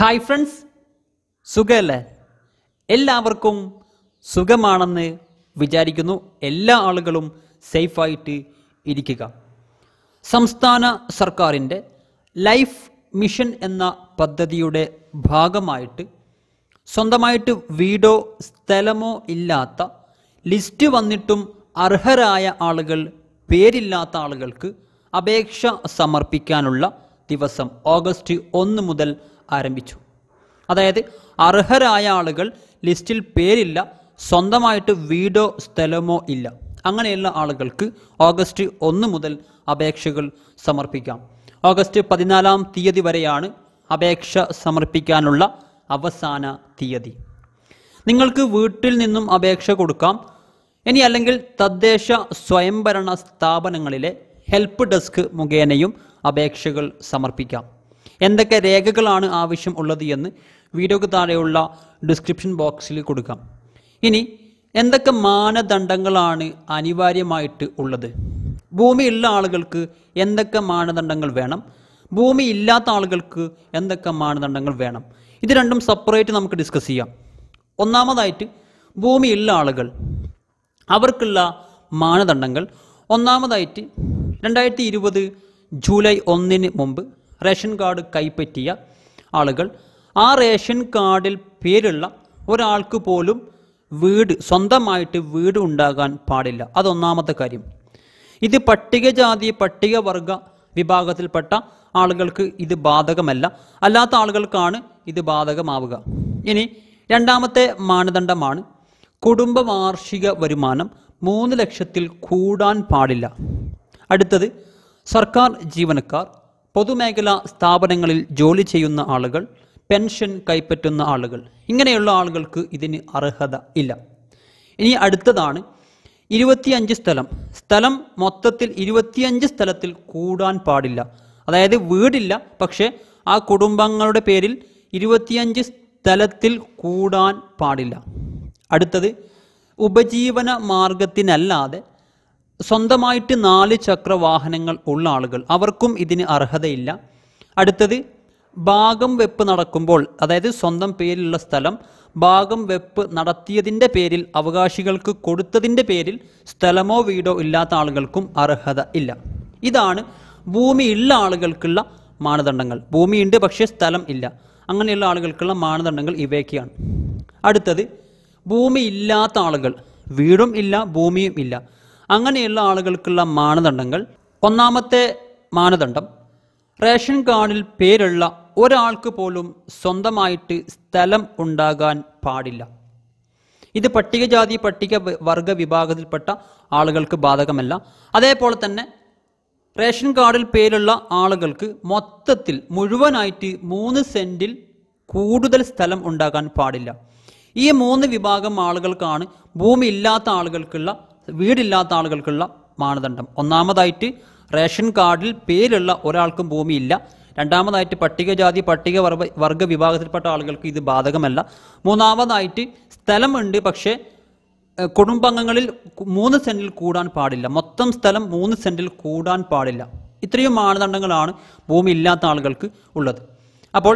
hi friends സുഖമല്ലേ എല്ലാവർക്കും സുഖമാണെന്ന് വിചാരിക്കുന്നു എല്ലാ ആളുകളും സേഫായിട്ട് ഇരിക്കുക സംസ്ഥാന സർക്കാരിൻ്റെ ലൈഫ് മിഷൻ എന്ന പദ്ധതിയുടെ ഭാഗമായിട്ട് സ്വന്തമായിട്ട് വീടോ സ്ഥലമോ ഇല്ലാത്ത ലിസ്റ്റ് വന്നിട്ടും അർഹരായ ആളുകൾ പേരില്ലാത്ത ആളുകൾക്ക് അപേക്ഷ സമർപ്പിക്കാനുള്ള ദിവസം ഓഗസ്റ്റ് ഒന്ന് മുതൽ ആരംഭിച്ചു അതായത് അർഹരായ ആളുകൾ ലിസ്റ്റിൽ പേരില്ല സ്വന്തമായിട്ട് വീടോ സ്ഥലമോ ഇല്ല അങ്ങനെയുള്ള ആളുകൾക്ക് ഓഗസ്റ്റ് ഒന്ന് മുതൽ അപേക്ഷകൾ സമർപ്പിക്കാം ഓഗസ്റ്റ് പതിനാലാം തീയതി വരെയാണ് അപേക്ഷ സമർപ്പിക്കാനുള്ള അവസാന തീയതി നിങ്ങൾക്ക് വീട്ടിൽ നിന്നും അപേക്ഷ കൊടുക്കാം ഇനി അല്ലെങ്കിൽ തദ്ദേശ സ്വയംഭരണ സ്ഥാപനങ്ങളിലെ ഹെൽപ്പ് ഡെസ്ക് മുഖേനയും അപേക്ഷകൾ സമർപ്പിക്കാം എന്തൊക്കെ രേഖകളാണ് ആവശ്യം ഉള്ളത് എന്ന് വീഡിയോക്ക് താഴെയുള്ള ഡിസ്ക്രിപ്ഷൻ ബോക്സിൽ കൊടുക്കാം ഇനി എന്തൊക്കെ മാനദണ്ഡങ്ങളാണ് അനിവാര്യമായിട്ട് ഉള്ളത് ഭൂമിയുള്ള ആളുകൾക്ക് എന്തൊക്കെ മാനദണ്ഡങ്ങൾ വേണം ഭൂമി ഇല്ലാത്ത ആളുകൾക്ക് എന്തൊക്കെ മാനദണ്ഡങ്ങൾ വേണം ഇത് രണ്ടും സെപ്പറേറ്റ് നമുക്ക് ഡിസ്കസ് ചെയ്യാം ഒന്നാമതായിട്ട് ഭൂമിയുള്ള ആളുകൾ അവർക്കുള്ള മാനദണ്ഡങ്ങൾ ഒന്നാമതായിട്ട് രണ്ടായിരത്തി ഇരുപത് ജൂലൈ ഒന്നിന് മുമ്പ് റേഷൻ കാർഡ് കൈപ്പറ്റിയ ആളുകൾ ആ റേഷൻ കാർഡിൽ പേരുള്ള ഒരാൾക്ക് പോലും വീട് സ്വന്തമായിട്ട് വീട് ഉണ്ടാകാൻ പാടില്ല അതൊന്നാമത്തെ കാര്യം ഇത് പട്ടികജാതി പട്ടികവർഗ വിഭാഗത്തിൽപ്പെട്ട ആളുകൾക്ക് ഇത് ബാധകമല്ല അല്ലാത്ത ആളുകൾക്കാണ് ഇത് ബാധകമാവുക ഇനി രണ്ടാമത്തെ മാനദണ്ഡമാണ് കുടുംബ വാർഷിക വരുമാനം മൂന്ന് ലക്ഷത്തിൽ കൂടാൻ പാടില്ല അടുത്തത് സർക്കാർ ജീവനക്കാർ പൊതുമേഖലാ സ്ഥാപനങ്ങളിൽ ജോലി ചെയ്യുന്ന ആളുകൾ പെൻഷൻ കൈപ്പറ്റുന്ന ആളുകൾ ഇങ്ങനെയുള്ള ആളുകൾക്ക് ഇതിന് അർഹത ഇല്ല ഇനി അടുത്തതാണ് ഇരുപത്തിയഞ്ച് സ്ഥലം സ്ഥലം മൊത്തത്തിൽ ഇരുപത്തിയഞ്ച് സ്ഥലത്തിൽ കൂടാൻ പാടില്ല അതായത് വീടില്ല പക്ഷേ ആ കുടുംബങ്ങളുടെ പേരിൽ ഇരുപത്തിയഞ്ച് സ്ഥലത്തിൽ കൂടാൻ പാടില്ല അടുത്തത് ഉപജീവന മാർഗത്തിനല്ലാതെ സ്വന്തമായിട്ട് നാല് ചക്ര വാഹനങ്ങൾ ഉള്ള ആളുകൾ അവർക്കും ഇതിന് അർഹതയില്ല അടുത്തത് ഭാഗം വെപ്പ് നടക്കുമ്പോൾ അതായത് സ്വന്തം പേരിലുള്ള സ്ഥലം ഭാഗം വെപ്പ് നടത്തിയതിൻ്റെ പേരിൽ അവകാശികൾക്ക് കൊടുത്തതിൻ്റെ പേരിൽ സ്ഥലമോ വീടോ ഇല്ലാത്ത ആളുകൾക്കും അർഹത ഇല്ല ഇതാണ് ഭൂമിയുള്ള ആളുകൾക്കുള്ള മാനദണ്ഡങ്ങൾ ഭൂമിയുണ്ട് പക്ഷേ സ്ഥലം ഇല്ല അങ്ങനെയുള്ള ആളുകൾക്കുള്ള മാനദണ്ഡങ്ങൾ ഇവയൊക്കെയാണ് അടുത്തത് ഇല്ലാത്ത ആളുകൾ വീടും ഇല്ല ഭൂമിയും ഇല്ല അങ്ങനെയുള്ള ആളുകൾക്കുള്ള മാനദണ്ഡങ്ങൾ ഒന്നാമത്തെ മാനദണ്ഡം റേഷൻ കാർഡിൽ പേരുള്ള ഒരാൾക്ക് പോലും സ്വന്തമായിട്ട് സ്ഥലം ഉണ്ടാകാൻ പാടില്ല ഇത് പട്ടികജാതി പട്ടിക വർഗ വിഭാഗത്തിൽപ്പെട്ട ആളുകൾക്ക് ബാധകമല്ല അതേപോലെ തന്നെ റേഷൻ കാർഡിൽ പേരുള്ള ആളുകൾക്ക് മൊത്തത്തിൽ മുഴുവനായിട്ട് മൂന്ന് സെൻറ്റിൽ കൂടുതൽ സ്ഥലം ഉണ്ടാകാൻ പാടില്ല ഈ മൂന്ന് വിഭാഗം ആളുകൾക്കാണ് ഭൂമി ഇല്ലാത്ത ആളുകൾക്കുള്ള വീടില്ലാത്ത ആളുകൾക്കുള്ള മാനദണ്ഡം ഒന്നാമതായിട്ട് റേഷൻ കാർഡിൽ പേരുള്ള ഒരാൾക്കും ഭൂമിയില്ല രണ്ടാമതായിട്ട് പട്ടികജാതി പട്ടിക വർഗ വിഭാഗത്തിൽപ്പെട്ട ആളുകൾക്ക് ഇത് ബാധകമല്ല മൂന്നാമതായിട്ട് സ്ഥലമുണ്ട് പക്ഷേ കുടുംബാംഗങ്ങളിൽ മൂന്ന് സെൻറ്റിൽ കൂടാൻ പാടില്ല മൊത്തം സ്ഥലം മൂന്ന് സെൻറ്റിൽ കൂടാൻ പാടില്ല ഇത്രയും മാനദണ്ഡങ്ങളാണ് ഭൂമി ഇല്ലാത്ത ആളുകൾക്ക് ഉള്ളത് അപ്പോൾ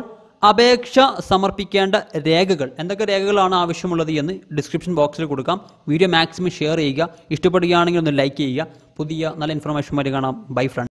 അപേക്ഷ സമർപ്പിക്കേണ്ട രേഖകൾ എന്തൊക്കെ രേഖകളാണ് ആവശ്യമുള്ളത് എന്ന് ഡിസ്ക്രിപ്ഷൻ ബോക്സിൽ കൊടുക്കാം വീഡിയോ മാക്സിമം ഷെയർ ചെയ്യുക ഇഷ്ടപ്പെടുകയാണെങ്കിൽ ഒന്ന് ലൈക്ക് ചെയ്യുക പുതിയ നല്ല ഇൻഫർമേഷൻ വരെ കാണാം ബൈ ഫ്രണ്ട്